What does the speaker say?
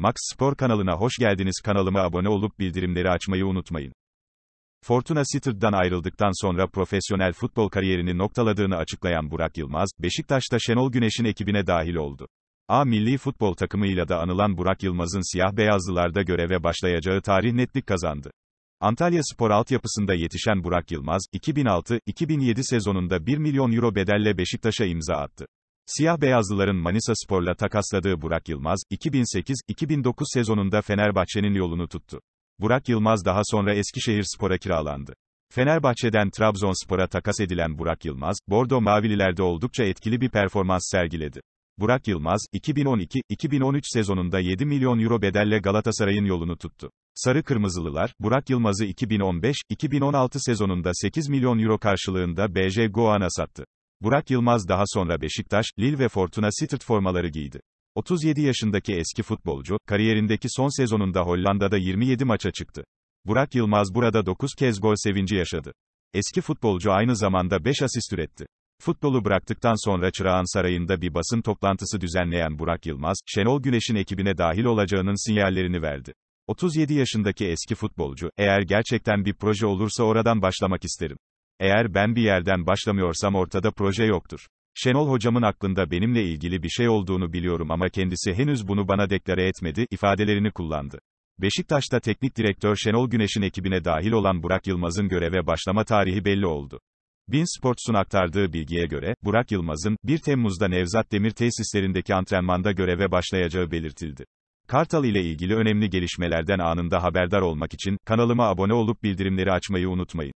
Max Spor kanalına hoş geldiniz. Kanalıma abone olup bildirimleri açmayı unutmayın. Fortuna Sittard'dan ayrıldıktan sonra profesyonel futbol kariyerini noktaladığını açıklayan Burak Yılmaz, Beşiktaş'ta Şenol Güneş'in ekibine dahil oldu. A milli futbol takımıyla da anılan Burak Yılmaz'ın siyah beyazlılarda göreve başlayacağı tarih netlik kazandı. Antalya Spor altyapısında yetişen Burak Yılmaz, 2006-2007 sezonunda 1 milyon euro bedelle Beşiktaş'a imza attı. Siyah beyazlıların Manisa Spor'la takasladığı Burak Yılmaz, 2008-2009 sezonunda Fenerbahçe'nin yolunu tuttu. Burak Yılmaz daha sonra Eskişehir Spor'a kiralandı. Fenerbahçe'den Trabzonspor'a takas edilen Burak Yılmaz, Bordo Mavililerde oldukça etkili bir performans sergiledi. Burak Yılmaz, 2012-2013 sezonunda 7 milyon euro bedelle Galatasaray'ın yolunu tuttu. Sarı Kırmızılılar, Burak Yılmaz'ı 2015-2016 sezonunda 8 milyon euro karşılığında BJ Goan'a sattı. Burak Yılmaz daha sonra Beşiktaş, Lille ve Fortuna Sittard formaları giydi. 37 yaşındaki eski futbolcu, kariyerindeki son sezonunda Hollanda'da 27 maça çıktı. Burak Yılmaz burada 9 kez gol sevinci yaşadı. Eski futbolcu aynı zamanda 5 asist üretti. Futbolu bıraktıktan sonra Çırağan Sarayı'nda bir basın toplantısı düzenleyen Burak Yılmaz, Şenol Güneş'in ekibine dahil olacağının sinyallerini verdi. 37 yaşındaki eski futbolcu, eğer gerçekten bir proje olursa oradan başlamak isterim. Eğer ben bir yerden başlamıyorsam ortada proje yoktur. Şenol hocamın aklında benimle ilgili bir şey olduğunu biliyorum ama kendisi henüz bunu bana deklare etmedi, ifadelerini kullandı. Beşiktaş'ta teknik direktör Şenol Güneş'in ekibine dahil olan Burak Yılmaz'ın göreve başlama tarihi belli oldu. Bin Sports'un aktardığı bilgiye göre, Burak Yılmaz'ın, 1 Temmuz'da Nevzat Demir tesislerindeki antrenmanda göreve başlayacağı belirtildi. Kartal ile ilgili önemli gelişmelerden anında haberdar olmak için, kanalıma abone olup bildirimleri açmayı unutmayın.